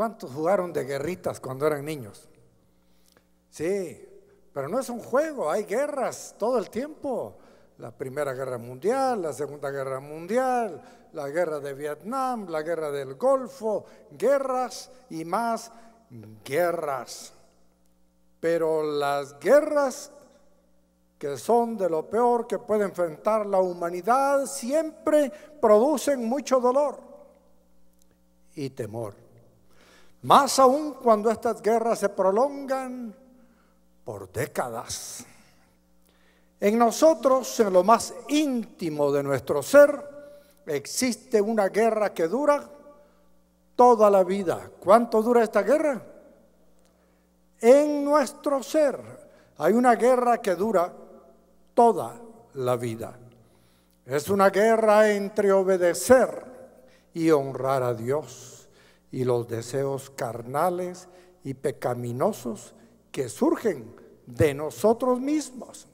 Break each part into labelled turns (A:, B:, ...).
A: ¿Cuántos jugaron de guerritas cuando eran niños? Sí, pero no es un juego, hay guerras todo el tiempo. La Primera Guerra Mundial, la Segunda Guerra Mundial, la guerra de Vietnam, la guerra del Golfo, guerras y más guerras. Pero las guerras que son de lo peor que puede enfrentar la humanidad siempre producen mucho dolor y temor. Más aún cuando estas guerras se prolongan por décadas. En nosotros, en lo más íntimo de nuestro ser, existe una guerra que dura toda la vida. ¿Cuánto dura esta guerra? En nuestro ser hay una guerra que dura toda la vida. Es una guerra entre obedecer y honrar a Dios y los deseos carnales y pecaminosos que surgen de nosotros mismos.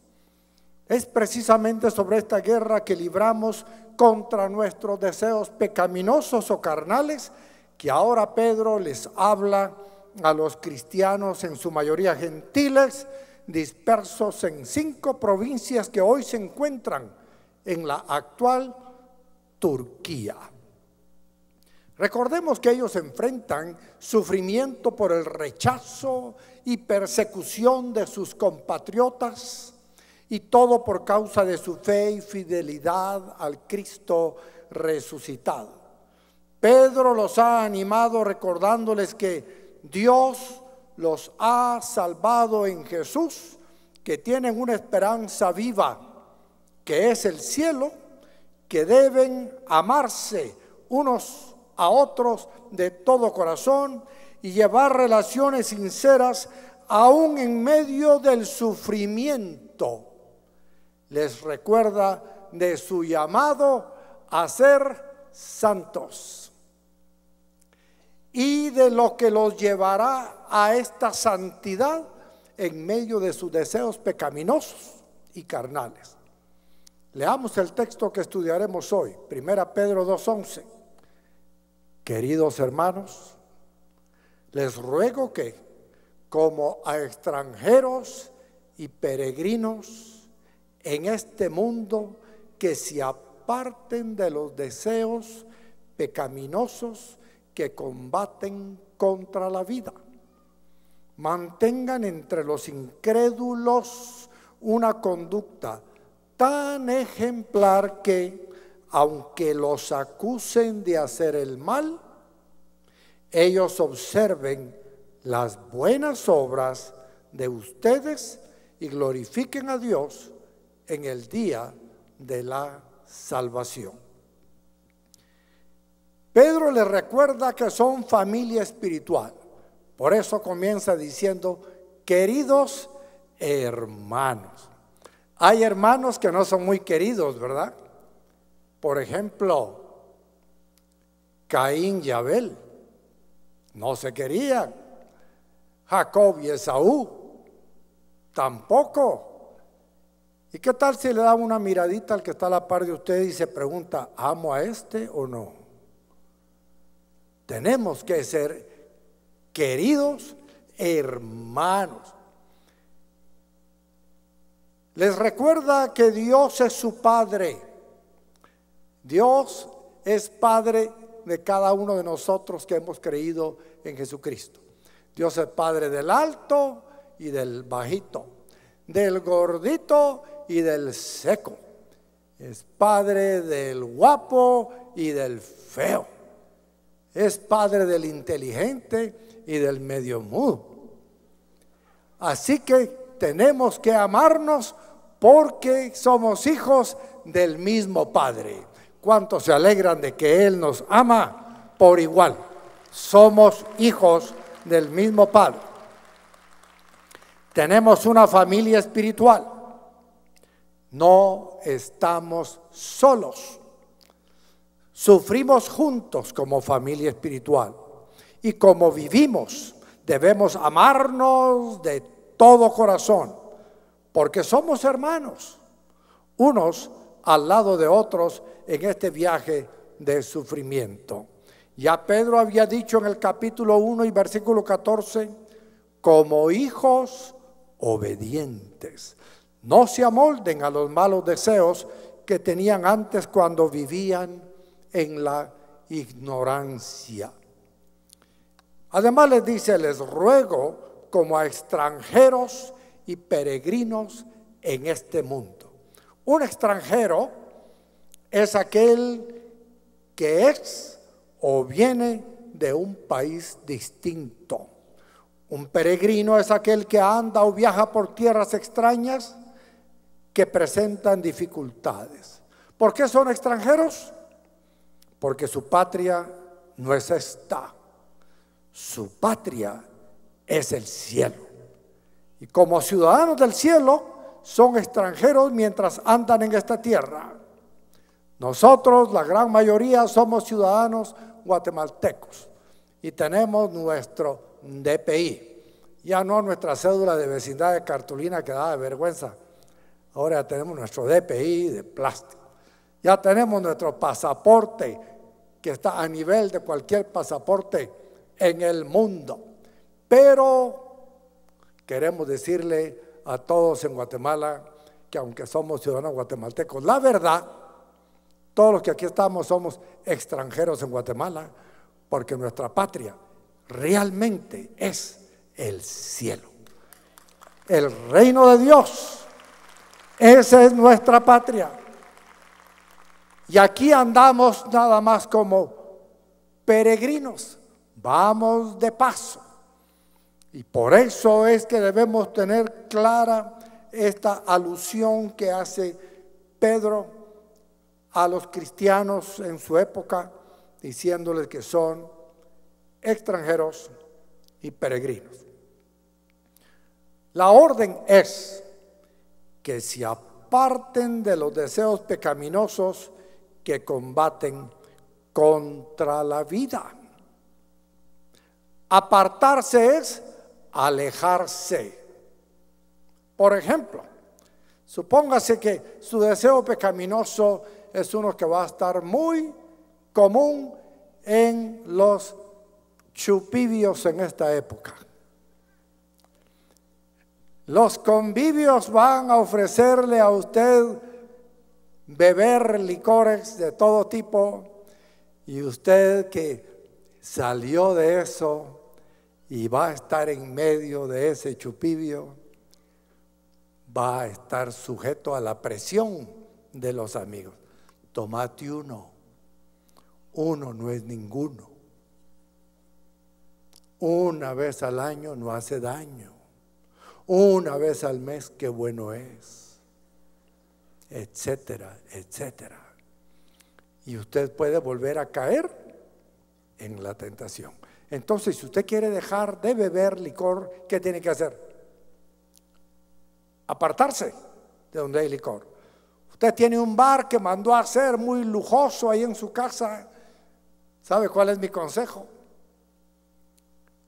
A: Es precisamente sobre esta guerra que libramos contra nuestros deseos pecaminosos o carnales que ahora Pedro les habla a los cristianos, en su mayoría gentiles, dispersos en cinco provincias que hoy se encuentran en la actual Turquía. Recordemos que ellos enfrentan sufrimiento por el rechazo y persecución de sus compatriotas y todo por causa de su fe y fidelidad al Cristo resucitado. Pedro los ha animado recordándoles que Dios los ha salvado en Jesús, que tienen una esperanza viva, que es el cielo, que deben amarse unos a otros de todo corazón y llevar relaciones sinceras aún en medio del sufrimiento. Les recuerda de su llamado a ser santos y de lo que los llevará a esta santidad en medio de sus deseos pecaminosos y carnales. Leamos el texto que estudiaremos hoy, 1 Pedro 2.11. Queridos hermanos, les ruego que, como a extranjeros y peregrinos en este mundo, que se aparten de los deseos pecaminosos que combaten contra la vida. Mantengan entre los incrédulos una conducta tan ejemplar que aunque los acusen de hacer el mal, ellos observen las buenas obras de ustedes y glorifiquen a Dios en el día de la salvación. Pedro les recuerda que son familia espiritual. Por eso comienza diciendo, queridos hermanos. Hay hermanos que no son muy queridos, ¿verdad? Por ejemplo, Caín y Abel no se querían. Jacob y Esaú tampoco. ¿Y qué tal si le da una miradita al que está a la par de usted y se pregunta, ¿amo a este o no? Tenemos que ser queridos hermanos. Les recuerda que Dios es su Padre Dios es Padre de cada uno de nosotros que hemos creído en Jesucristo. Dios es Padre del alto y del bajito, del gordito y del seco. Es Padre del guapo y del feo. Es Padre del inteligente y del medio mudo. Así que tenemos que amarnos porque somos hijos del mismo Padre. ¿Cuántos se alegran de que Él nos ama por igual? Somos hijos del mismo Padre. Tenemos una familia espiritual. No estamos solos. Sufrimos juntos como familia espiritual. Y como vivimos, debemos amarnos de todo corazón, porque somos hermanos. Unos al lado de otros en este viaje de sufrimiento. Ya Pedro había dicho en el capítulo 1 y versículo 14, como hijos obedientes, no se amolden a los malos deseos que tenían antes cuando vivían en la ignorancia. Además les dice, les ruego como a extranjeros y peregrinos en este mundo. Un extranjero es aquel que es o viene de un país distinto. Un peregrino es aquel que anda o viaja por tierras extrañas que presentan dificultades. ¿Por qué son extranjeros? Porque su patria no es esta. Su patria es el cielo. Y como ciudadanos del cielo, son extranjeros mientras andan en esta tierra. Nosotros, la gran mayoría, somos ciudadanos guatemaltecos y tenemos nuestro DPI. Ya no nuestra cédula de vecindad de cartulina que da vergüenza. Ahora ya tenemos nuestro DPI de plástico. Ya tenemos nuestro pasaporte que está a nivel de cualquier pasaporte en el mundo. Pero queremos decirle a todos en Guatemala que aunque somos ciudadanos guatemaltecos, la verdad, todos los que aquí estamos somos extranjeros en Guatemala, porque nuestra patria realmente es el cielo. El reino de Dios, esa es nuestra patria. Y aquí andamos nada más como peregrinos, vamos de paso. Y por eso es que debemos tener clara esta alusión que hace Pedro a los cristianos en su época, diciéndoles que son extranjeros y peregrinos. La orden es que se aparten de los deseos pecaminosos que combaten contra la vida. Apartarse es alejarse. Por ejemplo, supóngase que su deseo pecaminoso es uno que va a estar muy común en los chupivios en esta época. Los convivios van a ofrecerle a usted beber licores de todo tipo y usted que salió de eso y va a estar en medio de ese chupivio, va a estar sujeto a la presión de los amigos. Tomate uno, uno no es ninguno. Una vez al año no hace daño. Una vez al mes, qué bueno es. Etcétera, etcétera. Y usted puede volver a caer en la tentación. Entonces, si usted quiere dejar de beber licor, ¿qué tiene que hacer? Apartarse de donde hay licor. Usted tiene un bar que mandó a hacer muy lujoso ahí en su casa. ¿Sabe cuál es mi consejo?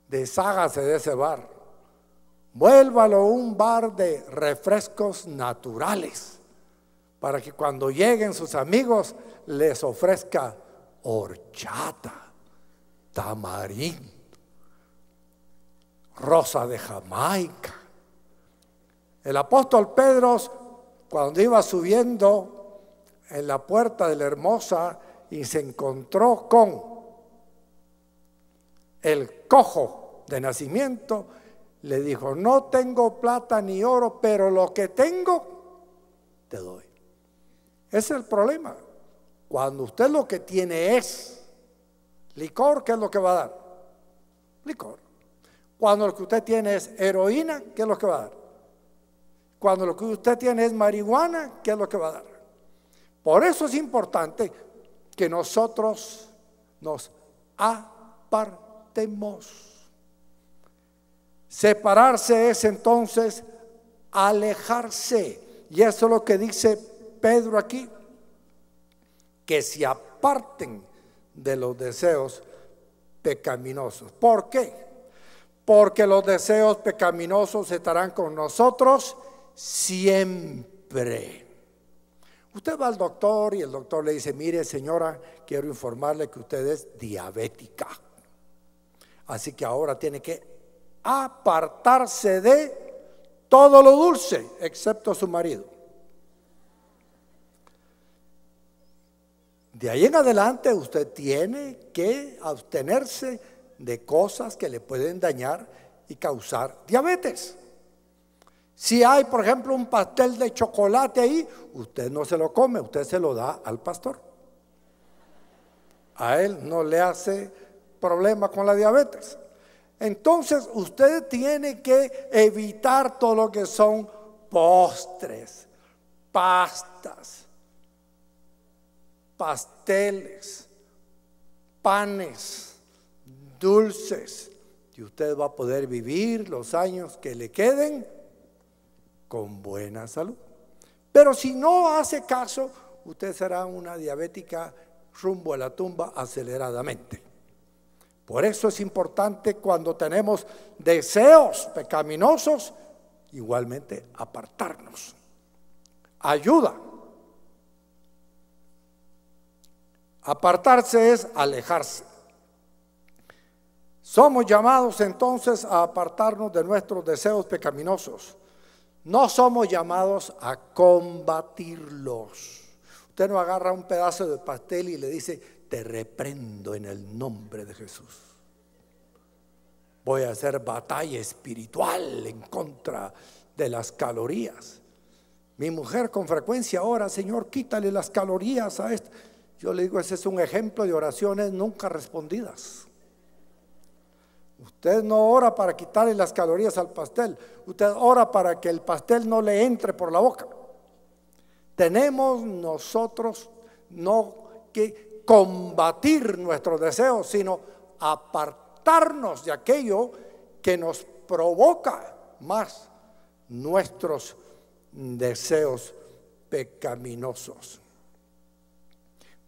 A: Deshágase de ese bar. Vuélvalo un bar de refrescos naturales para que cuando lleguen sus amigos les ofrezca horchata tamarindo, rosa de Jamaica. El apóstol Pedro, cuando iba subiendo en la puerta de la hermosa y se encontró con el cojo de nacimiento, le dijo, no tengo plata ni oro, pero lo que tengo, te doy. Ese es el problema. Cuando usted lo que tiene es Licor, ¿qué es lo que va a dar? Licor. Cuando lo que usted tiene es heroína, ¿qué es lo que va a dar? Cuando lo que usted tiene es marihuana, ¿qué es lo que va a dar? Por eso es importante que nosotros nos apartemos. Separarse es entonces alejarse. Y eso es lo que dice Pedro aquí, que se aparten de los deseos pecaminosos. ¿Por qué? Porque los deseos pecaminosos estarán con nosotros siempre. Usted va al doctor y el doctor le dice, mire señora, quiero informarle que usted es diabética. Así que ahora tiene que apartarse de todo lo dulce, excepto su marido. De ahí en adelante usted tiene que abstenerse de cosas que le pueden dañar y causar diabetes. Si hay, por ejemplo, un pastel de chocolate ahí, usted no se lo come, usted se lo da al pastor. A él no le hace problema con la diabetes. Entonces, usted tiene que evitar todo lo que son postres, pastas, pasteles, panes, dulces. Y usted va a poder vivir los años que le queden con buena salud. Pero si no hace caso, usted será una diabética rumbo a la tumba aceleradamente. Por eso es importante cuando tenemos deseos pecaminosos, igualmente apartarnos. Ayuda Apartarse es alejarse. Somos llamados entonces a apartarnos de nuestros deseos pecaminosos. No somos llamados a combatirlos. Usted no agarra un pedazo de pastel y le dice, te reprendo en el nombre de Jesús. Voy a hacer batalla espiritual en contra de las calorías. Mi mujer con frecuencia ora, Señor, quítale las calorías a este. Yo le digo, ese es un ejemplo de oraciones nunca respondidas. Usted no ora para quitarle las calorías al pastel, usted ora para que el pastel no le entre por la boca. Tenemos nosotros no que combatir nuestros deseos, sino apartarnos de aquello que nos provoca más nuestros deseos pecaminosos.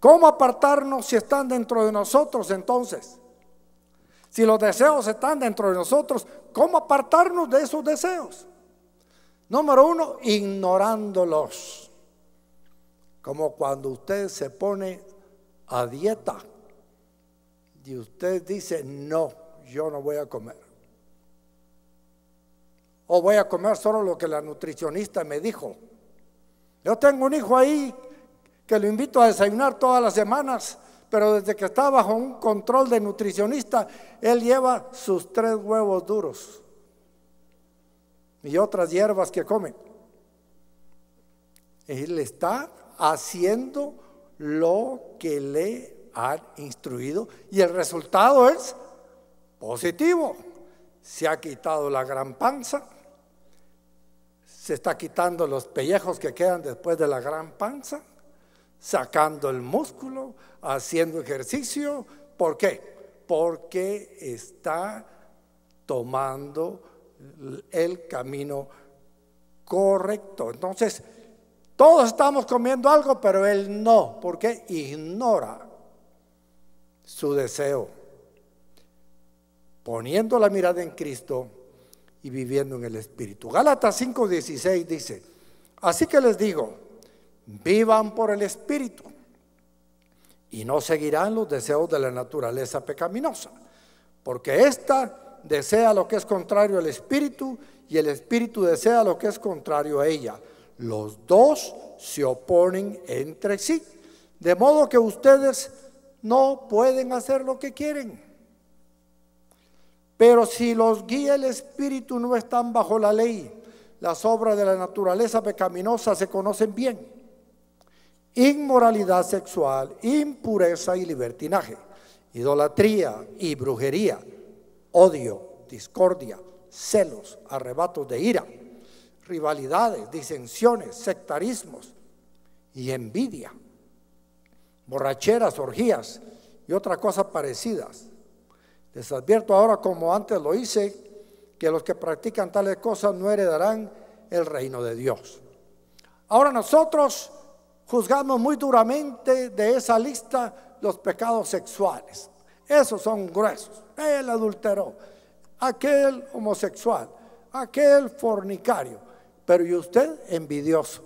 A: ¿Cómo apartarnos si están dentro de nosotros entonces? Si los deseos están dentro de nosotros, ¿cómo apartarnos de esos deseos? Número uno, ignorándolos. Como cuando usted se pone a dieta y usted dice, no, yo no voy a comer. O voy a comer solo lo que la nutricionista me dijo. Yo tengo un hijo ahí que lo invito a desayunar todas las semanas, pero desde que está bajo un control de nutricionista, él lleva sus tres huevos duros y otras hierbas que come. Él está haciendo lo que le han instruido y el resultado es positivo. Se ha quitado la gran panza, se está quitando los pellejos que quedan después de la gran panza, sacando el músculo, haciendo ejercicio. ¿Por qué? Porque está tomando el camino correcto. Entonces, todos estamos comiendo algo, pero él no, porque ignora su deseo, poniendo la mirada en Cristo y viviendo en el Espíritu. Gálatas 5:16 dice, así que les digo, vivan por el Espíritu y no seguirán los deseos de la naturaleza pecaminosa, porque ésta desea lo que es contrario al Espíritu y el Espíritu desea lo que es contrario a ella. Los dos se oponen entre sí, de modo que ustedes no pueden hacer lo que quieren. Pero si los guía el Espíritu no están bajo la ley, las obras de la naturaleza pecaminosa se conocen bien inmoralidad sexual, impureza y libertinaje, idolatría y brujería, odio, discordia, celos, arrebatos de ira, rivalidades, disensiones, sectarismos y envidia, borracheras, orgías y otras cosas parecidas. Les advierto ahora, como antes lo hice, que los que practican tales cosas no heredarán el reino de Dios. Ahora nosotros juzgamos muy duramente de esa lista los pecados sexuales. Esos son gruesos. El adulteró, aquel homosexual, aquel fornicario, pero y usted envidioso.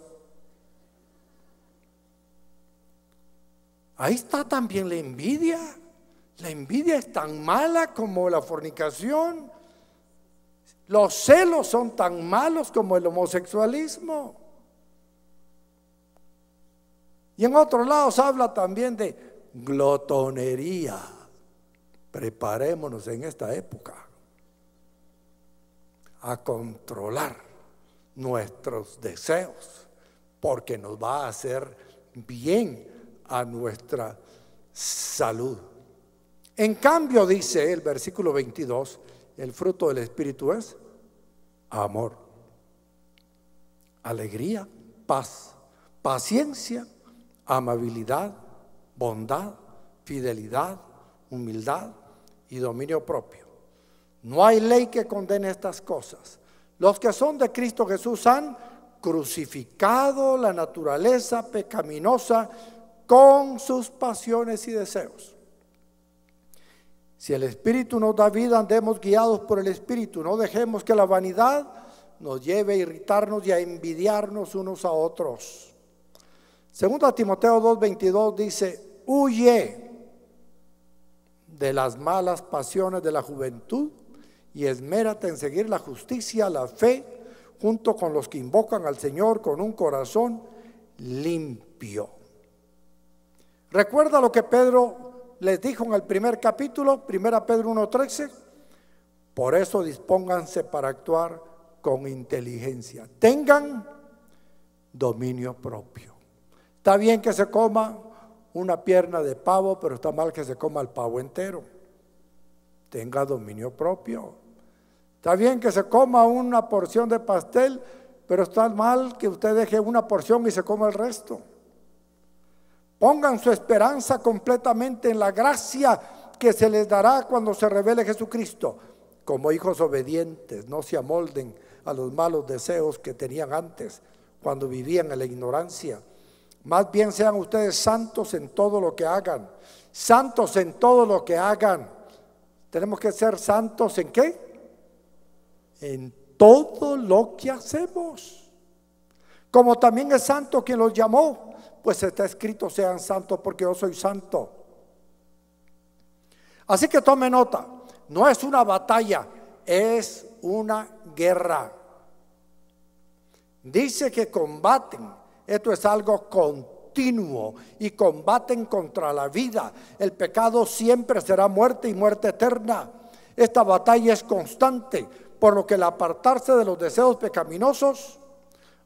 A: Ahí está también la envidia. La envidia es tan mala como la fornicación. Los celos son tan malos como el homosexualismo. Y en otros lados habla también de glotonería. Preparémonos en esta época a controlar nuestros deseos, porque nos va a hacer bien a nuestra salud. En cambio, dice el versículo 22, el fruto del Espíritu es amor, alegría, paz, paciencia, amabilidad, bondad, fidelidad, humildad y dominio propio. No hay ley que condene estas cosas. Los que son de Cristo Jesús han crucificado la naturaleza pecaminosa con sus pasiones y deseos. Si el Espíritu nos da vida, andemos guiados por el Espíritu. No dejemos que la vanidad nos lleve a irritarnos y a envidiarnos unos a otros. Segundo Timoteo 2:22 dice, "Huye de las malas pasiones de la juventud y esmérate en seguir la justicia, la fe, junto con los que invocan al Señor con un corazón limpio." Recuerda lo que Pedro les dijo en el primer capítulo, 1 Pedro 1:13, "Por eso dispónganse para actuar con inteligencia. Tengan dominio propio." Está bien que se coma una pierna de pavo, pero está mal que se coma el pavo entero. Tenga dominio propio. Está bien que se coma una porción de pastel, pero está mal que usted deje una porción y se coma el resto. Pongan su esperanza completamente en la gracia que se les dará cuando se revele Jesucristo. Como hijos obedientes, no se amolden a los malos deseos que tenían antes, cuando vivían en la ignorancia más bien sean ustedes santos en todo lo que hagan. Santos en todo lo que hagan. Tenemos que ser santos en qué? En todo lo que hacemos. Como también es santo quien los llamó, pues está escrito sean santos porque yo soy santo. Así que tome nota, no es una batalla, es una guerra. Dice que combaten esto es algo continuo y combaten contra la vida. El pecado siempre será muerte y muerte eterna. Esta batalla es constante, por lo que el apartarse de los deseos pecaminosos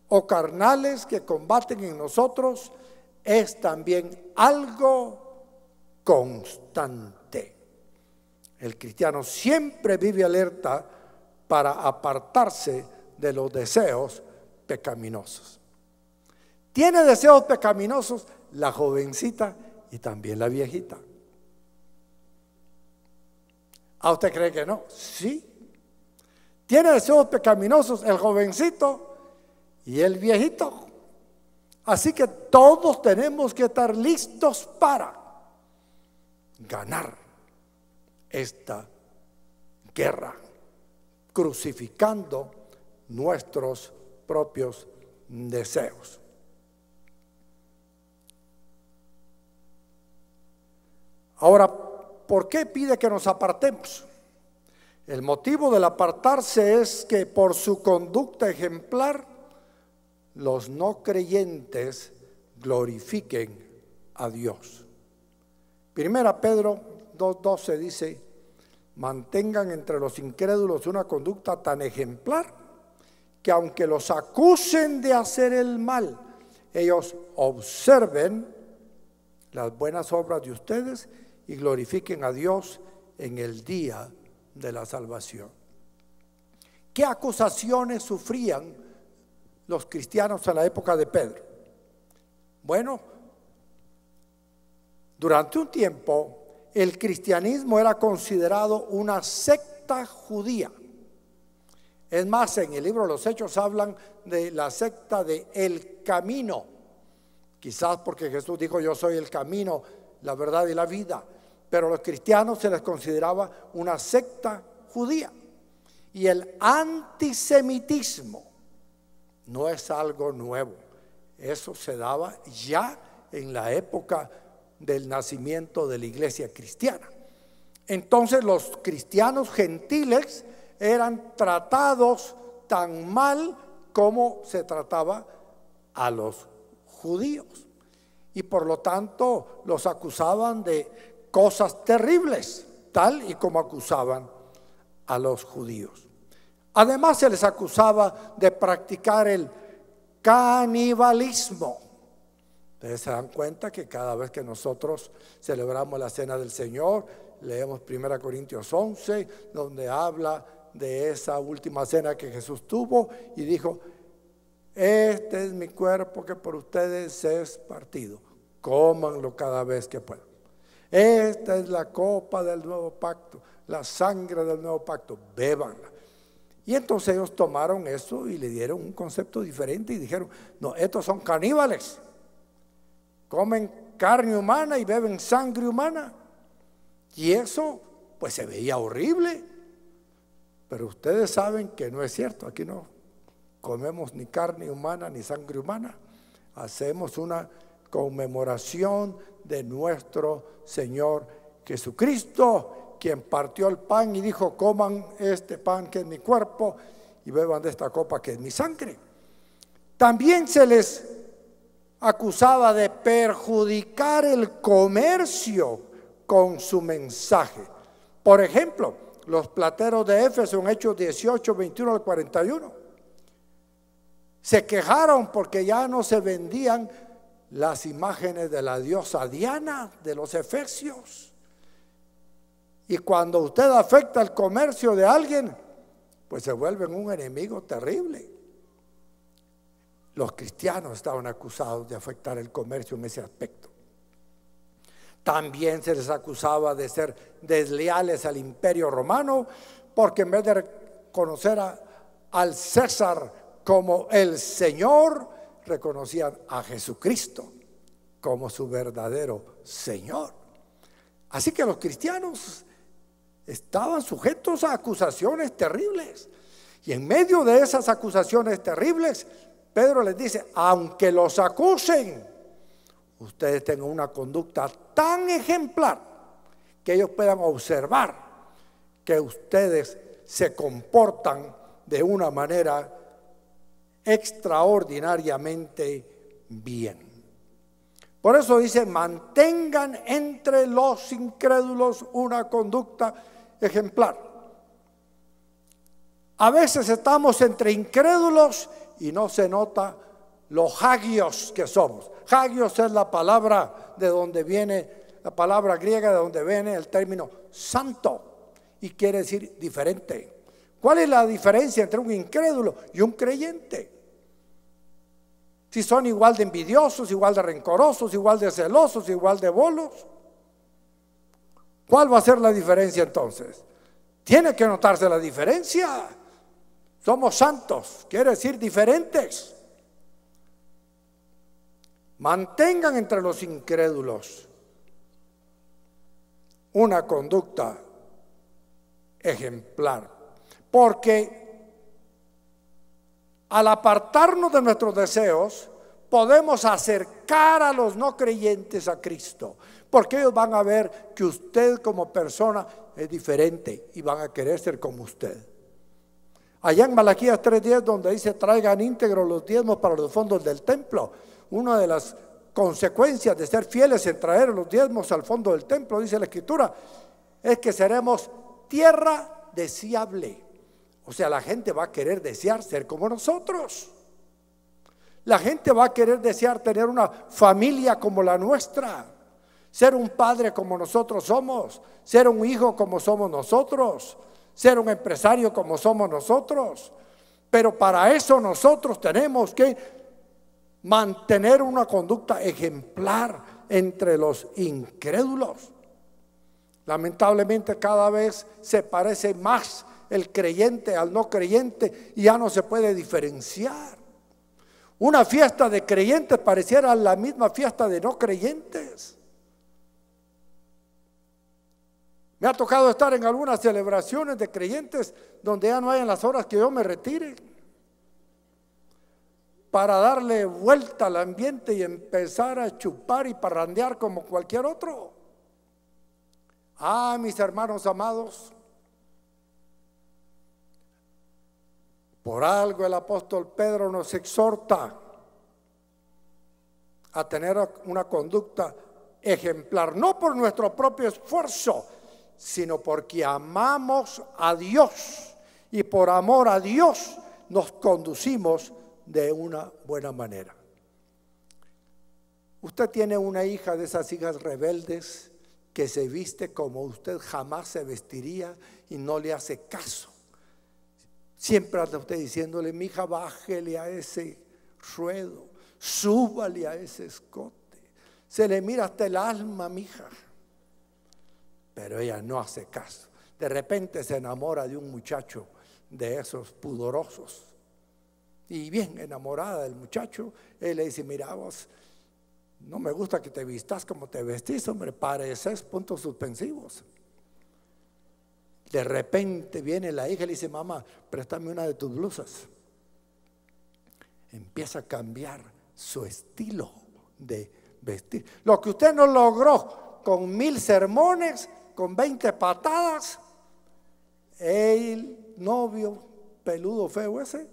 A: o carnales que combaten en nosotros es también algo constante. El cristiano siempre vive alerta para apartarse de los deseos pecaminosos. Tiene deseos pecaminosos la jovencita y también la viejita. ¿A usted cree que no? Sí. Tiene deseos pecaminosos el jovencito y el viejito. Así que todos tenemos que estar listos para ganar esta guerra, crucificando nuestros propios deseos. Ahora, ¿por qué pide que nos apartemos? El motivo del apartarse es que por su conducta ejemplar, los no creyentes glorifiquen a Dios. Primera Pedro 2.12 dice, mantengan entre los incrédulos una conducta tan ejemplar que aunque los acusen de hacer el mal, ellos observen las buenas obras de ustedes y glorifiquen a Dios en el día de la salvación. ¿Qué acusaciones sufrían los cristianos en la época de Pedro? Bueno, durante un tiempo el cristianismo era considerado una secta judía. Es más, en el libro de los Hechos hablan de la secta de El Camino. Quizás porque Jesús dijo, yo soy el camino, la verdad y la vida pero a los cristianos se les consideraba una secta judía. Y el antisemitismo no es algo nuevo. Eso se daba ya en la época del nacimiento de la iglesia cristiana. Entonces los cristianos gentiles eran tratados tan mal como se trataba a los judíos. Y por lo tanto los acusaban de cosas terribles, tal y como acusaban a los judíos. Además se les acusaba de practicar el canibalismo. Ustedes se dan cuenta que cada vez que nosotros celebramos la cena del Señor, leemos 1 Corintios 11, donde habla de esa última cena que Jesús tuvo y dijo, este es mi cuerpo que por ustedes es partido. Cómanlo cada vez que puedan. Esta es la copa del nuevo pacto, la sangre del nuevo pacto, bébanla. Y entonces ellos tomaron eso y le dieron un concepto diferente y dijeron, no, estos son caníbales, comen carne humana y beben sangre humana. Y eso pues se veía horrible. Pero ustedes saben que no es cierto, aquí no comemos ni carne humana ni sangre humana, hacemos una conmemoración de nuestro Señor Jesucristo, quien partió el pan y dijo, coman este pan que es mi cuerpo y beban de esta copa que es mi sangre. También se les acusaba de perjudicar el comercio con su mensaje. Por ejemplo, los plateros de Éfeso en Hechos 18, 21 al 41 se quejaron porque ya no se vendían las imágenes de la diosa Diana de los Efesios. Y cuando usted afecta el comercio de alguien, pues se vuelven un enemigo terrible. Los cristianos estaban acusados de afectar el comercio en ese aspecto. También se les acusaba de ser desleales al imperio romano, porque en vez de reconocer al César como el Señor, reconocían a Jesucristo como su verdadero Señor. Así que los cristianos estaban sujetos a acusaciones terribles. Y en medio de esas acusaciones terribles, Pedro les dice, aunque los acusen, ustedes tengan una conducta tan ejemplar que ellos puedan observar que ustedes se comportan de una manera extraordinariamente bien. Por eso dice, mantengan entre los incrédulos una conducta ejemplar. A veces estamos entre incrédulos y no se nota los hagios que somos. Hagios es la palabra de donde viene, la palabra griega de donde viene el término santo y quiere decir diferente. ¿Cuál es la diferencia entre un incrédulo y un creyente? Si son igual de envidiosos, igual de rencorosos, igual de celosos, igual de bolos. ¿Cuál va a ser la diferencia entonces? Tiene que notarse la diferencia. Somos santos, quiere decir diferentes. Mantengan entre los incrédulos una conducta ejemplar, porque al apartarnos de nuestros deseos, podemos acercar a los no creyentes a Cristo, porque ellos van a ver que usted como persona es diferente y van a querer ser como usted. Allá en Malaquías 3:10, donde dice, traigan íntegro los diezmos para los fondos del templo, una de las consecuencias de ser fieles en traer los diezmos al fondo del templo, dice la Escritura, es que seremos tierra deseable. O sea, la gente va a querer desear ser como nosotros. La gente va a querer desear tener una familia como la nuestra, ser un padre como nosotros somos, ser un hijo como somos nosotros, ser un empresario como somos nosotros. Pero para eso nosotros tenemos que mantener una conducta ejemplar entre los incrédulos. Lamentablemente cada vez se parece más el creyente al no creyente y ya no se puede diferenciar. Una fiesta de creyentes pareciera la misma fiesta de no creyentes. Me ha tocado estar en algunas celebraciones de creyentes donde ya no hay en las horas que yo me retire para darle vuelta al ambiente y empezar a chupar y parrandear como cualquier otro. Ah, mis hermanos amados, Por algo el apóstol Pedro nos exhorta a tener una conducta ejemplar, no por nuestro propio esfuerzo, sino porque amamos a Dios y por amor a Dios nos conducimos de una buena manera. Usted tiene una hija de esas hijas rebeldes que se viste como usted jamás se vestiría y no le hace caso. Siempre anda usted diciéndole, mija, bájele a ese ruedo, súbale a ese escote. Se le mira hasta el alma, mija. Pero ella no hace caso. De repente se enamora de un muchacho de esos pudorosos. Y bien enamorada del muchacho, él le dice, mira vos, no me gusta que te vistas como te vestís, hombre, pareces puntos suspensivos. De repente viene la hija y le dice, mamá, préstame una de tus blusas. Empieza a cambiar su estilo de vestir. Lo que usted no logró con mil sermones, con 20 patadas, el novio peludo feo ese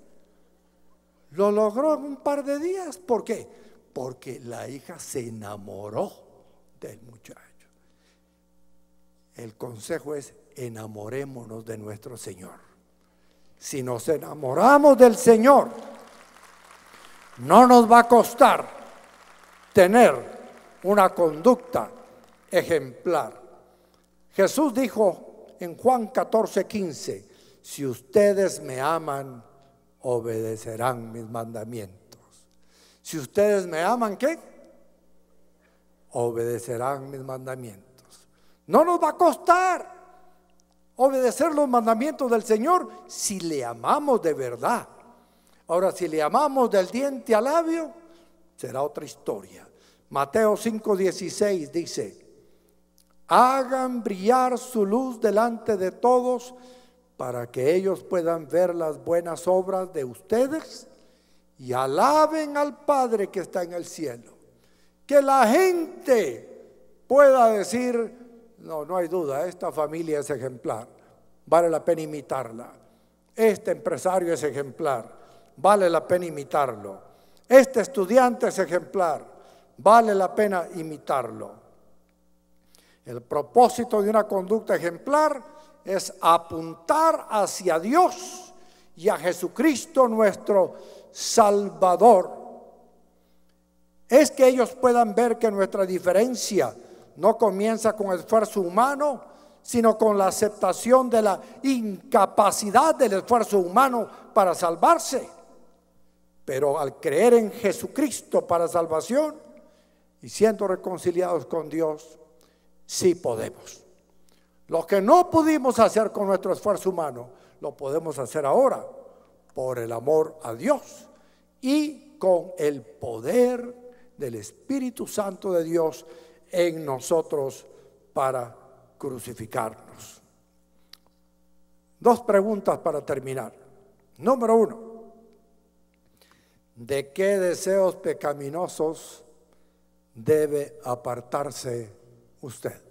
A: lo logró en un par de días. ¿Por qué? Porque la hija se enamoró del muchacho. El consejo es enamorémonos de nuestro Señor. Si nos enamoramos del Señor, no nos va a costar tener una conducta ejemplar. Jesús dijo en Juan 14, 15, si ustedes me aman, obedecerán mis mandamientos. Si ustedes me aman, ¿qué? Obedecerán mis mandamientos. No nos va a costar obedecer los mandamientos del Señor si le amamos de verdad. Ahora, si le amamos del diente al labio, será otra historia. Mateo 5:16 dice, hagan brillar su luz delante de todos para que ellos puedan ver las buenas obras de ustedes y alaben al Padre que está en el cielo. Que la gente pueda decir, no, no hay duda, esta familia es ejemplar, vale la pena imitarla. Este empresario es ejemplar, vale la pena imitarlo. Este estudiante es ejemplar, vale la pena imitarlo. El propósito de una conducta ejemplar es apuntar hacia Dios y a Jesucristo nuestro Salvador. Es que ellos puedan ver que nuestra diferencia no comienza con esfuerzo humano, sino con la aceptación de la incapacidad del esfuerzo humano para salvarse. Pero al creer en Jesucristo para salvación y siendo reconciliados con Dios, sí podemos. Lo que no pudimos hacer con nuestro esfuerzo humano, lo podemos hacer ahora por el amor a Dios y con el poder del Espíritu Santo de Dios en nosotros para crucificarnos. Dos preguntas para terminar. Número uno, ¿de qué deseos pecaminosos debe apartarse usted?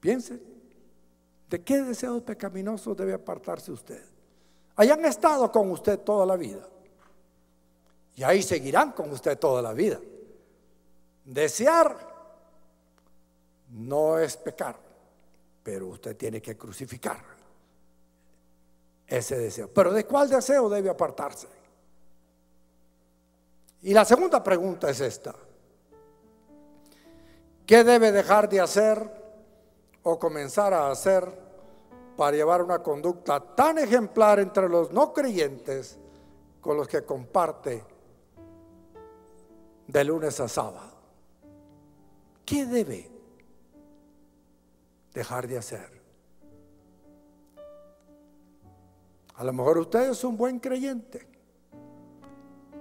A: Piense, ¿de qué deseos pecaminosos debe apartarse usted? Hayan estado con usted toda la vida y ahí seguirán con usted toda la vida. Desear no es pecar, pero usted tiene que crucificar ese deseo. Pero ¿de cuál deseo debe apartarse? Y la segunda pregunta es esta. ¿Qué debe dejar de hacer o comenzar a hacer para llevar una conducta tan ejemplar entre los no creyentes con los que comparte de lunes a sábado? ¿Qué debe dejar de hacer? A lo mejor usted es un buen creyente,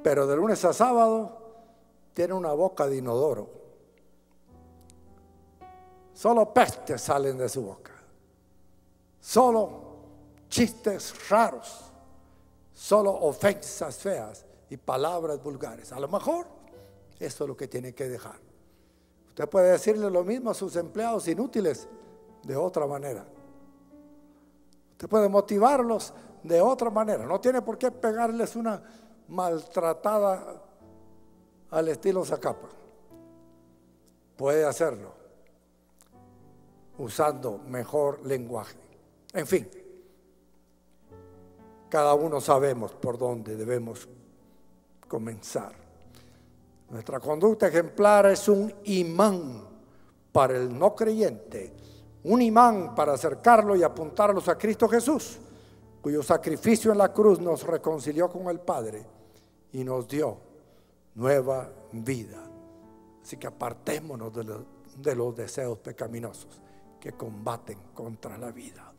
A: pero de lunes a sábado tiene una boca de inodoro. Solo pestes salen de su boca. Solo chistes raros. Solo ofensas feas y palabras vulgares. A lo mejor eso es lo que tiene que dejar. Usted puede decirle lo mismo a sus empleados inútiles de otra manera. Usted puede motivarlos de otra manera. No tiene por qué pegarles una maltratada al estilo Zacapa. Puede hacerlo usando mejor lenguaje. En fin, cada uno sabemos por dónde debemos comenzar. Nuestra conducta ejemplar es un imán para el no creyente, un imán para acercarlo y apuntarlos a Cristo Jesús, cuyo sacrificio en la cruz nos reconcilió con el Padre y nos dio nueva vida. Así que apartémonos de los, de los deseos pecaminosos que combaten contra la vida.